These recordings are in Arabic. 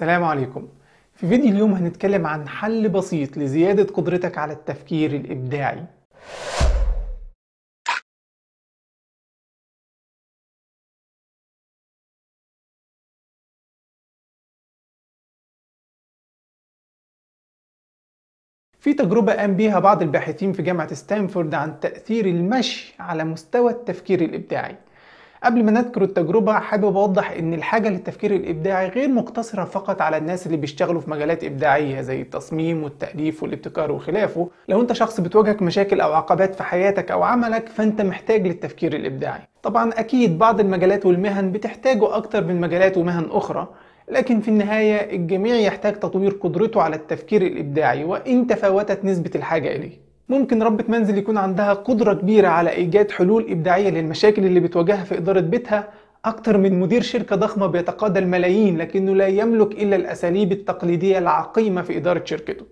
السلام عليكم في فيديو اليوم هنتكلم عن حل بسيط لزيادة قدرتك على التفكير الإبداعي في تجربة قام بيها بعض الباحثين في جامعة ستانفورد عن تأثير المشي على مستوى التفكير الإبداعي قبل ما نذكر التجربة حابب أوضح إن الحاجة للتفكير الإبداعي غير مقتصرة فقط على الناس اللي بيشتغلوا في مجالات إبداعية زي التصميم والتأليف والابتكار وخلافه لو أنت شخص بتواجهك مشاكل أو عقبات في حياتك أو عملك فأنت محتاج للتفكير الإبداعي طبعا أكيد بعض المجالات والمهن بتحتاجه أكتر من مجالات ومهن أخرى لكن في النهاية الجميع يحتاج تطوير قدرته على التفكير الإبداعي وإن تفاوتت نسبة الحاجة إليه ممكن ربة منزل يكون عندها قدرة كبيرة على إيجاد حلول إبداعية للمشاكل اللي بتواجهها في إدارة بيتها أكتر من مدير شركة ضخمة بيتقاضى الملايين لكنه لا يملك إلا الأساليب التقليدية العقيمة في إدارة شركته.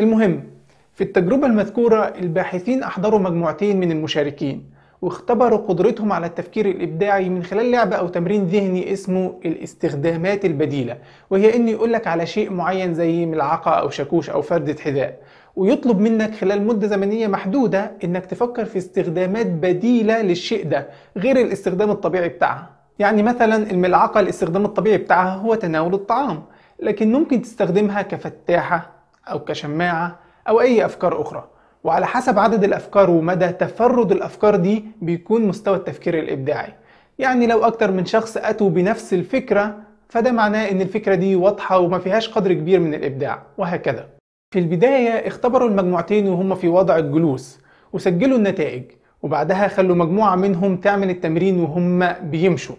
المهم في التجربة المذكورة الباحثين أحضروا مجموعتين من المشاركين واختبروا قدرتهم على التفكير الإبداعي من خلال لعبة أو تمرين ذهني اسمه الاستخدامات البديلة وهي إنه يقولك على شيء معين زي ملعقة أو شاكوش أو فردة حذاء ويطلب منك خلال مدة زمنية محدودة انك تفكر في استخدامات بديلة للشيء ده غير الاستخدام الطبيعي بتاعها يعني مثلا الملعقة الاستخدام الطبيعي بتاعها هو تناول الطعام لكن ممكن تستخدمها كفتاحة أو كشماعة أو أي أفكار أخرى وعلى حسب عدد الأفكار ومدى تفرد الأفكار دي بيكون مستوى التفكير الإبداعي يعني لو أكتر من شخص أتوا بنفس الفكرة فده معناه إن الفكرة دي واضحة وما فيهاش قدر كبير من الإبداع وهكذا في البداية اختبروا المجموعتين وهم في وضع الجلوس وسجلوا النتائج وبعدها خلوا مجموعة منهم تعمل التمرين وهم بيمشوا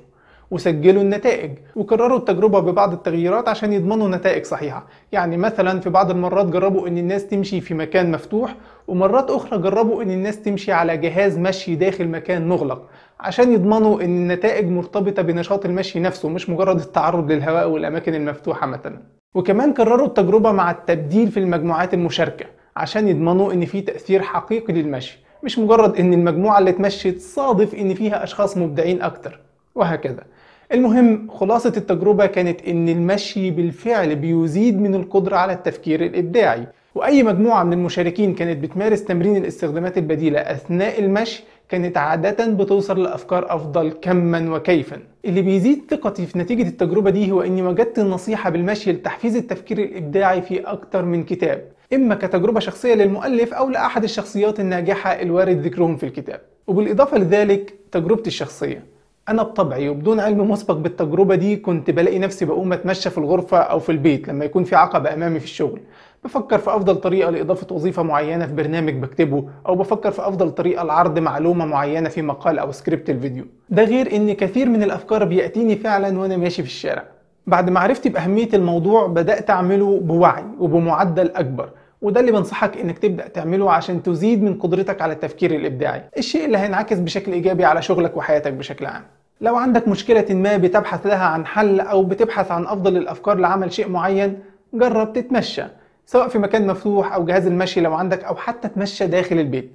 وسجلوا النتائج وكرروا التجربة ببعض التغييرات عشان يضمنوا نتائج صحيحة يعني مثلا في بعض المرات جربوا ان الناس تمشي في مكان مفتوح ومرات اخرى جربوا ان الناس تمشي على جهاز مشي داخل مكان مغلق عشان يضمنوا ان النتائج مرتبطة بنشاط المشي نفسه مش مجرد التعرض للهواء والاماكن المفتوحة مثلا وكمان كرروا التجربة مع التبديل في المجموعات المشاركة عشان يضمنوا ان في تأثير حقيقي للمشي مش مجرد ان المجموعة اللي اتمشت صادف ان فيها اشخاص مبدعين اكتر وهكذا المهم خلاصة التجربة كانت ان المشي بالفعل بيزيد من القدرة على التفكير الابداعي وأي مجموعة من المشاركين كانت بتمارس تمرين الاستخدامات البديلة أثناء المشي كانت عادة بتوصل لأفكار أفضل كما وكيفا اللي بيزيد ثقتي في نتيجة التجربة دي هو أني وجدت النصيحة بالمشي لتحفيز التفكير الإبداعي في أكتر من كتاب إما كتجربة شخصية للمؤلف أو لأحد الشخصيات الناجحة الوارد ذكرهم في الكتاب وبالإضافة لذلك تجربتي الشخصية انا بطبعي وبدون علم مسبق بالتجربه دي كنت بلاقي نفسي بقوم اتمشى في الغرفه او في البيت لما يكون في عقبه امامي في الشغل بفكر في افضل طريقه لاضافه وظيفه معينه في برنامج بكتبه او بفكر في افضل طريقه لعرض معلومه معينه في مقال او سكريبت الفيديو ده غير ان كثير من الافكار بياتيني فعلا وانا ماشي في الشارع بعد ما عرفت باهميه الموضوع بدات اعمله بوعي وبمعدل اكبر وده اللي بنصحك انك تبدا تعمله عشان تزيد من قدرتك على التفكير الابداعي الشيء اللي هينعكس بشكل ايجابي على شغلك وحياتك بشكل عام لو عندك مشكلة ما بتبحث لها عن حل أو بتبحث عن أفضل الأفكار لعمل شيء معين جرب تتمشى سواء في مكان مفتوح او جهاز المشي لو عندك او حتى تمشى داخل البيت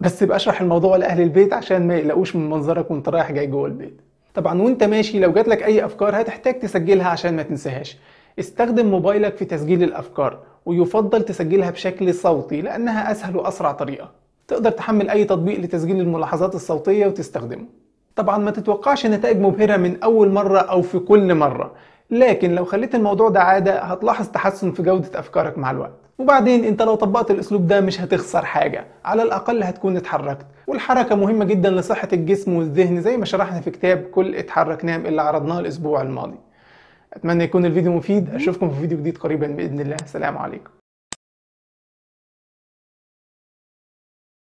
بس يبقى اشرح الموضوع لاهل البيت عشان ما يقلقوش من منظرك وانت رايح جاي جوه البيت طبعا وانت ماشي لو جاتلك اي افكار هتحتاج تسجلها عشان ما تنساهاش استخدم موبايلك في تسجيل الافكار ويفضل تسجلها بشكل صوتي لانها اسهل واسرع طريقه تقدر تحمل اي تطبيق لتسجيل الملاحظات الصوتيه وتستخدمه طبعا ما تتوقعش نتائج مبهرة من أول مرة أو في كل مرة لكن لو خليت الموضوع ده عادة هتلاحظ تحسن في جودة أفكارك مع الوقت وبعدين انت لو طبقت الاسلوب ده مش هتخسر حاجة على الاقل هتكون اتحركت والحركة مهمة جدا لصحة الجسم والذهن زي ما شرحنا في كتاب كل اتحرك نام اللي عرضناه الاسبوع الماضي اتمنى يكون الفيديو مفيد اشوفكم في فيديو جديد قريبا باذن الله سلام عليكم